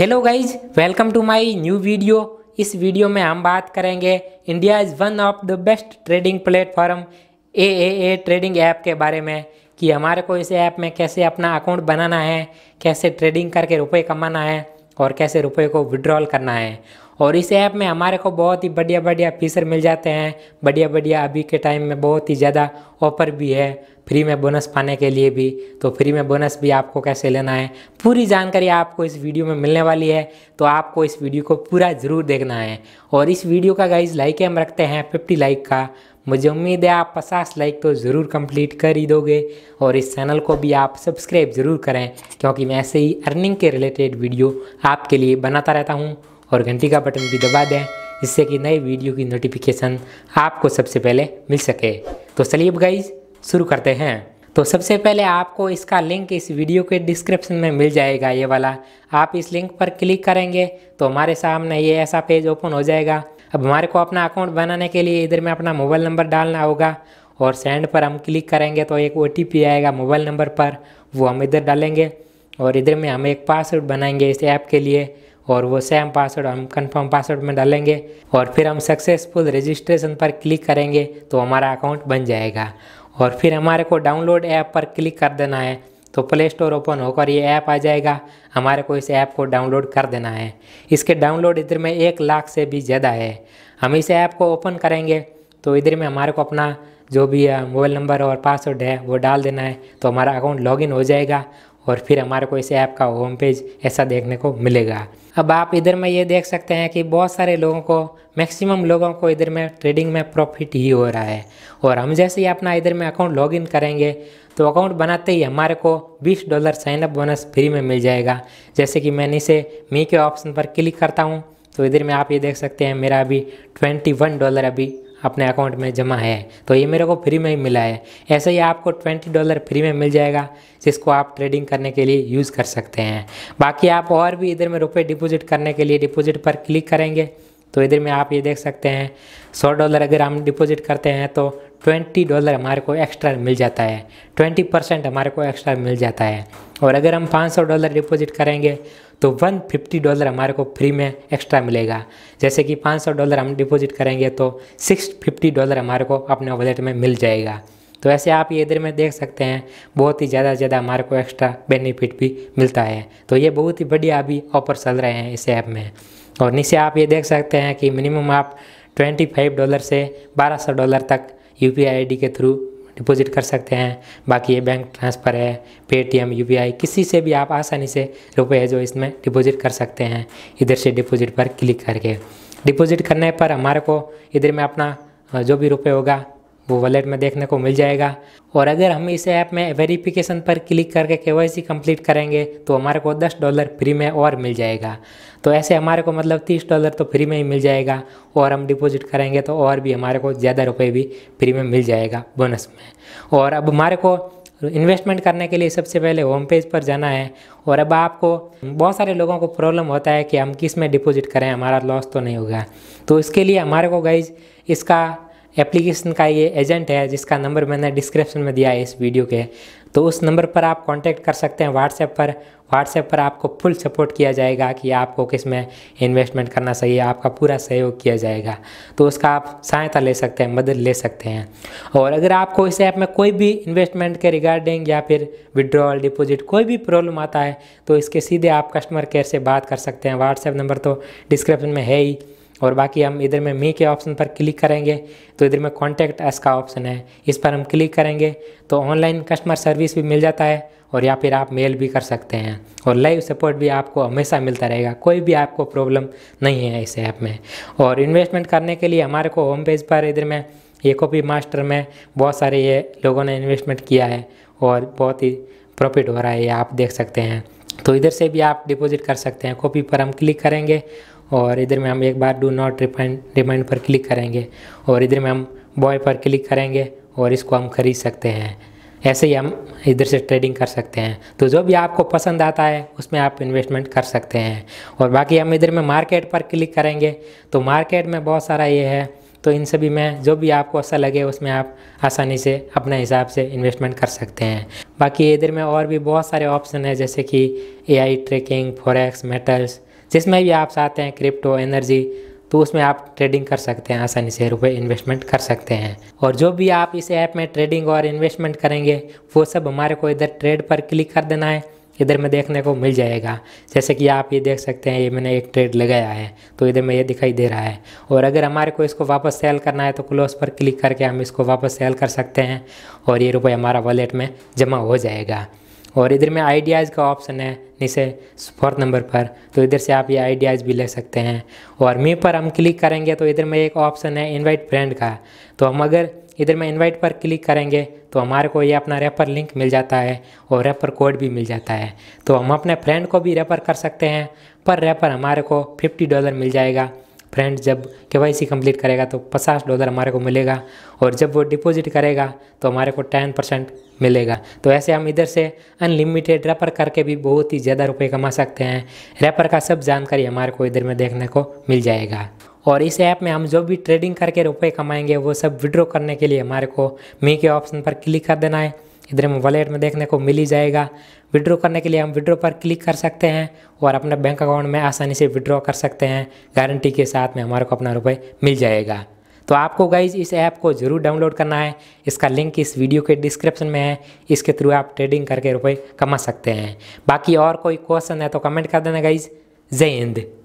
hello guys welcome to my new video इस video में हम बात करेंगे India is one of the best trading platform uh uh uh trading app के बारे में कि हमारे को इस ऐप में कैसे अपना अकाउंट बनाना है कैसे ट्रेडिंग करके रुपए कमाना है और कैसे रुपए को विड्रॉल करना है और इस ऐप में हमारे को बहुत ही बढ़िया बढ़िया फीचर मिल जाते हैं बढ़िया बढ़िया अभी के टाइम में बहुत ही ज़्यादा ऑफर भी है फ्री में बोनस पाने के लिए भी तो फ्री में बोनस भी आपको कैसे लेना है पूरी जानकारी आपको इस वीडियो में मिलने वाली है तो आपको इस वीडियो को पूरा ज़रूर देखना है और इस वीडियो का गाइज लाइक हम रखते हैं फिफ्टी लाइक का मुझे उम्मीद है आप पचास लाइक तो ज़रूर कंप्लीट कर ही दोगे और इस चैनल को भी आप सब्सक्राइब ज़रूर करें क्योंकि मैं ऐसे ही अर्निंग के रिलेटेड वीडियो आपके लिए बनाता रहता हूँ और घंटी का बटन भी दबा दें जिससे कि नए वीडियो की नोटिफिकेशन आपको सबसे पहले मिल सके तो चलिए गाइज शुरू करते हैं तो सबसे पहले आपको इसका लिंक इस वीडियो के डिस्क्रिप्शन में मिल जाएगा ये वाला आप इस लिंक पर क्लिक करेंगे तो हमारे सामने ये ऐसा पेज ओपन हो जाएगा अब हमारे को अपना अकाउंट बनाने के लिए इधर में अपना मोबाइल नंबर डालना होगा और सेंड पर हम क्लिक करेंगे तो एक ओ आएगा मोबाइल नंबर पर वो हम इधर डालेंगे और इधर में हम एक पासवर्ड बनाएंगे इस ऐप के लिए और वो सेम पासवर्ड हम कंफर्म पासवर्ड में डालेंगे और फिर हम सक्सेसफुल रजिस्ट्रेशन पर क्लिक करेंगे तो हमारा अकाउंट बन जाएगा और फिर हमारे को डाउनलोड ऐप पर क्लिक कर देना है तो प्ले स्टोर ओपन होकर ये ऐप आ जाएगा हमारे को इस ऐप को डाउनलोड कर देना है इसके डाउनलोड इधर में एक लाख से भी ज़्यादा है हम इस ऐप को ओपन करेंगे तो इधर में हमारे को अपना जो भी मोबाइल नंबर और पासवर्ड है वो डाल देना है तो हमारा अकाउंट लॉगिन हो जाएगा और फिर हमारे को इस ऐप का होम पेज ऐसा देखने को मिलेगा अब आप इधर में ये देख सकते हैं कि बहुत सारे लोगों को मैक्सिमम लोगों को इधर में ट्रेडिंग में प्रॉफिट ही हो रहा है और हम जैसे ही अपना इधर में अकाउंट लॉगिन करेंगे तो अकाउंट बनाते ही हमारे को 20 डॉलर साइनअप बोनस फ्री में मिल जाएगा जैसे कि मैं इसे मी के ऑप्शन पर क्लिक करता हूँ तो इधर में आप ये देख सकते हैं मेरा अभी ट्वेंटी डॉलर अभी अपने अकाउंट में जमा है तो ये मेरे को फ्री में ही मिला है ऐसे ही आपको ट्वेंटी डॉलर फ्री में मिल जाएगा जिसको आप ट्रेडिंग करने के लिए यूज़ कर सकते हैं बाकी आप और भी इधर में रुपये डिपॉजिट करने के लिए डिपॉजिट पर क्लिक करेंगे तो इधर में आप ये देख सकते हैं सौ डॉलर अगर हम डिपॉजिट करते हैं तो ट्वेंटी डॉलर हमारे को एक्स्ट्रा मिल जाता है ट्वेंटी परसेंट हमारे को एक्स्ट्रा मिल जाता है और अगर हम पाँच सौ डॉलर डिपॉजिट करेंगे तो वन फिफ्टी डॉलर हमारे को फ्री में एक्स्ट्रा मिलेगा जैसे कि पाँच सौ डॉलर हम डिपॉजिट करेंगे तो सिक्स फिफ्टी डॉलर हमारे को अपने वॉलेट में मिल जाएगा तो ऐसे आप ये इधर में देख सकते हैं बहुत ही ज़्यादा ज़्यादा हमारे को एक्स्ट्रा बेनिफिट भी मिलता है तो ये बहुत ही बढ़िया अभी ऑफर चल रहे हैं इस ऐप में और नीचे आप ये देख सकते हैं कि मिनिमम आप ट्वेंटी फाइव डॉलर से बारह सौ डॉलर तक U P I I D के थ्रू डिपॉजिट कर सकते हैं बाकी ये बैंक ट्रांसफ़र है पेटीएम यू किसी से भी आप आसानी से रुपए है जो इसमें डिपॉजिट कर सकते हैं इधर से डिपॉजिट पर क्लिक करके डिपॉजिट करने पर हमारे को इधर में अपना जो भी रुपये होगा वो वॉलेट में देखने को मिल जाएगा और अगर हम इस ऐप में वेरिफिकेशन पर क्लिक करके के वाई सी कम्प्लीट करेंगे तो हमारे को 10 डॉलर फ्री में और मिल जाएगा तो ऐसे हमारे को मतलब 30 डॉलर तो फ्री में ही मिल जाएगा और हम डिपॉजिट करेंगे तो और भी हमारे को ज़्यादा रुपये भी फ्री में मिल जाएगा बोनस में और अब हमारे को इन्वेस्टमेंट करने के लिए सबसे पहले होम पेज पर जाना है और अब आपको बहुत सारे लोगों को प्रॉब्लम होता है कि हम किस में डिपॉजिट करें हमारा लॉस तो नहीं होगा तो इसके लिए हमारे को गाइज इसका एप्लीकेशन का ये एजेंट है जिसका नंबर मैंने डिस्क्रिप्शन में दिया है इस वीडियो के तो उस नंबर पर आप कांटेक्ट कर सकते हैं व्हाट्सएप पर व्हाट्सएप पर आपको फुल सपोर्ट किया जाएगा कि आपको किस में इन्वेस्टमेंट करना चाहिए आपका पूरा सहयोग किया जाएगा तो उसका आप सहायता ले सकते हैं मदद ले सकते हैं और अगर आपको इस ऐप में कोई भी इन्वेस्टमेंट के रिगार्डिंग या फिर विड्रॉल डिपॉजिट कोई भी प्रॉब्लम आता है तो इसके सीधे आप कस्टमर केयर से बात कर सकते हैं व्हाट्सएप नंबर तो डिस्क्रिप्शन में है ही और बाकी हम इधर में मी के ऑप्शन पर क्लिक करेंगे तो इधर में कॉन्टैक्ट एस का ऑप्शन है इस पर हम क्लिक करेंगे तो ऑनलाइन कस्टमर सर्विस भी मिल जाता है और या फिर आप मेल भी कर सकते हैं और लाइव सपोर्ट भी आपको हमेशा मिलता रहेगा कोई भी आपको प्रॉब्लम नहीं है इस ऐप में और इन्वेस्टमेंट करने के लिए हमारे को होम पेज पर इधर में ये कॉपी मास्टर में बहुत सारे ये लोगों ने इन्वेस्टमेंट किया है और बहुत ही प्रॉफिट हो रहा है ये आप देख सकते हैं तो इधर से भी आप डिपॉजिट कर सकते हैं कॉपी पर हम क्लिक करेंगे और इधर में हम एक बार डू नॉट रिफाइंड रिमाइंड पर क्लिक करेंगे और इधर में हम बॉय पर क्लिक करेंगे और इसको हम खरीद सकते हैं ऐसे ही हम इधर से ट्रेडिंग कर सकते हैं तो जो भी आपको पसंद आता है उसमें आप इन्वेस्टमेंट कर सकते हैं और बाकी हम इधर में मार्केट पर क्लिक करेंगे तो मार्केट में बहुत सारा ये है तो इन सभी में जो भी आपको अच्छा लगे उसमें आप आसानी से अपने हिसाब से इन्वेस्टमेंट कर सकते हैं बाकी इधर में और भी बहुत सारे ऑप्शन हैं जैसे कि आई ट्रैकिंग फॉरेक्स मेटल्स जिसमें भी आप चाहते हैं क्रिप्टो एनर्जी तो उसमें आप ट्रेडिंग कर सकते हैं आसानी से रुपए इन्वेस्टमेंट कर सकते हैं और जो भी आप इस ऐप में ट्रेडिंग और इन्वेस्टमेंट करेंगे वो सब हमारे को इधर ट्रेड पर क्लिक कर देना है इधर में देखने को मिल जाएगा जैसे कि आप ये देख सकते हैं ये मैंने एक ट्रेड लगाया है तो इधर में ये दिखाई दे रहा है और अगर हमारे को इसको वापस सेल करना है तो क्लोज पर क्लिक करके हम इसको वापस सेल कर सकते हैं और ये रुपये हमारा वॉलेट में जमा हो जाएगा और इधर में आइडियाज़ का ऑप्शन है नीचे फोर्थ नंबर पर तो इधर से आप ये आइडियाज़ भी ले सकते हैं और मी पर हम क्लिक करेंगे तो इधर में एक ऑप्शन है इनवाइट फ्रेंड का तो हम अगर इधर में इनवाइट पर क्लिक करेंगे तो हमारे को ये अपना रेफर लिंक मिल जाता है और रेफर कोड भी मिल जाता है तो हम अपने फ्रेंड को भी रेफर कर सकते हैं पर रेफर हमारे को फिफ्टी डॉलर मिल जाएगा फ्रेंड जब के वाई सी कम्प्लीट करेगा तो पचास डॉलर हमारे को मिलेगा और जब वो डिपॉजिट करेगा तो हमारे को टेन परसेंट मिलेगा तो ऐसे हम इधर से अनलिमिटेड रेफर करके भी बहुत ही ज़्यादा रुपए कमा सकते हैं रेफर का सब जानकारी हमारे को इधर में देखने को मिल जाएगा और इस ऐप में हम जो भी ट्रेडिंग करके रुपए कमाएंगे वो सब विड्रॉ करने के लिए हमारे को मी के ऑप्शन पर क्लिक कर देना है इधर में वॉलेट में देखने को मिल ही जाएगा विड्रॉ करने के लिए हम विड्रॉ पर क्लिक कर सकते हैं और अपने बैंक अकाउंट में आसानी से विड्रॉ कर सकते हैं गारंटी के साथ में हमारे को अपना रुपये मिल जाएगा तो आपको गाइज इस ऐप को ज़रूर डाउनलोड करना है इसका लिंक इस वीडियो के डिस्क्रिप्शन में है इसके थ्रू आप ट्रेडिंग करके रुपए कमा सकते हैं बाकी और कोई क्वेश्चन है तो कमेंट कर देना गाइज जय हिंद